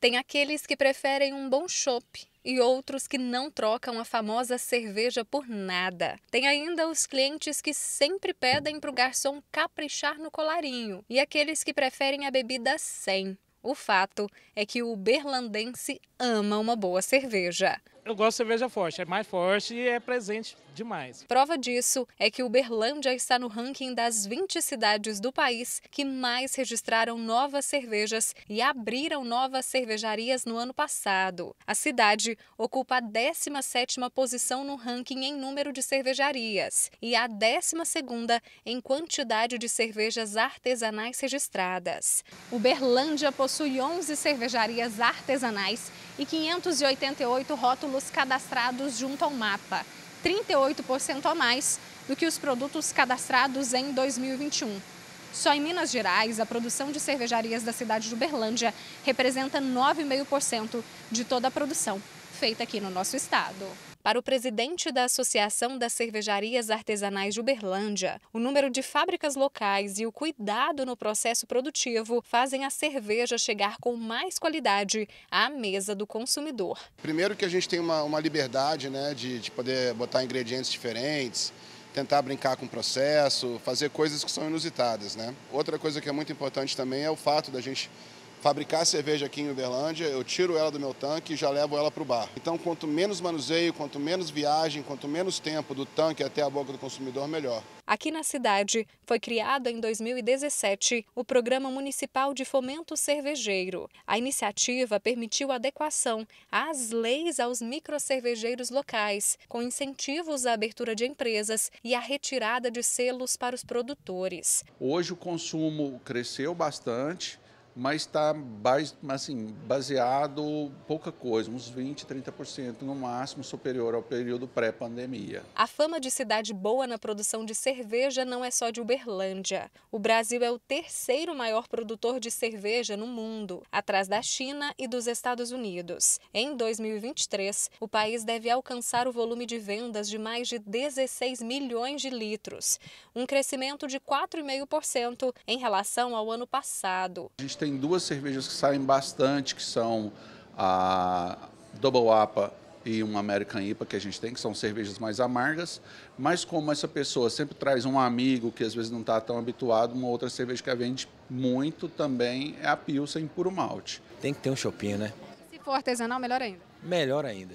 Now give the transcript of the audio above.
Tem aqueles que preferem um bom chopp e outros que não trocam a famosa cerveja por nada. Tem ainda os clientes que sempre pedem para o garçom caprichar no colarinho e aqueles que preferem a bebida sem. O fato é que o berlandense ama uma boa cerveja. Eu gosto de cerveja forte, é mais forte e é presente demais. Prova disso é que Uberlândia está no ranking das 20 cidades do país que mais registraram novas cervejas e abriram novas cervejarias no ano passado. A cidade ocupa a 17ª posição no ranking em número de cervejarias e a 12ª em quantidade de cervejas artesanais registradas. Uberlândia possui 11 cervejarias artesanais e 588 rótulos cadastrados junto ao mapa, 38% a mais do que os produtos cadastrados em 2021. Só em Minas Gerais, a produção de cervejarias da cidade de Uberlândia representa 9,5% de toda a produção feita aqui no nosso estado. Para o presidente da Associação das Cervejarias Artesanais de Uberlândia, o número de fábricas locais e o cuidado no processo produtivo fazem a cerveja chegar com mais qualidade à mesa do consumidor. Primeiro que a gente tem uma, uma liberdade né, de, de poder botar ingredientes diferentes, tentar brincar com o processo, fazer coisas que são inusitadas. Né? Outra coisa que é muito importante também é o fato da gente fabricar cerveja aqui em Uberlândia, eu tiro ela do meu tanque e já levo ela para o bar. Então, quanto menos manuseio, quanto menos viagem, quanto menos tempo do tanque até a boca do consumidor, melhor. Aqui na cidade, foi criado em 2017 o Programa Municipal de Fomento Cervejeiro. A iniciativa permitiu adequação às leis aos microcervejeiros locais, com incentivos à abertura de empresas e à retirada de selos para os produtores. Hoje o consumo cresceu bastante mas está assim, baseado pouca coisa, uns 20, 30% no máximo superior ao período pré-pandemia. A fama de cidade boa na produção de cerveja não é só de Uberlândia. O Brasil é o terceiro maior produtor de cerveja no mundo, atrás da China e dos Estados Unidos. Em 2023, o país deve alcançar o volume de vendas de mais de 16 milhões de litros, um crescimento de 4,5% em relação ao ano passado. A gente tem tem duas cervejas que saem bastante, que são a Double APA e uma American IPA que a gente tem, que são cervejas mais amargas, mas como essa pessoa sempre traz um amigo que às vezes não está tão habituado, uma outra cerveja que a vende muito também é a Pilsen Puro Malte. Tem que ter um chopinho, né? E se for artesanal, melhor ainda. Melhor ainda.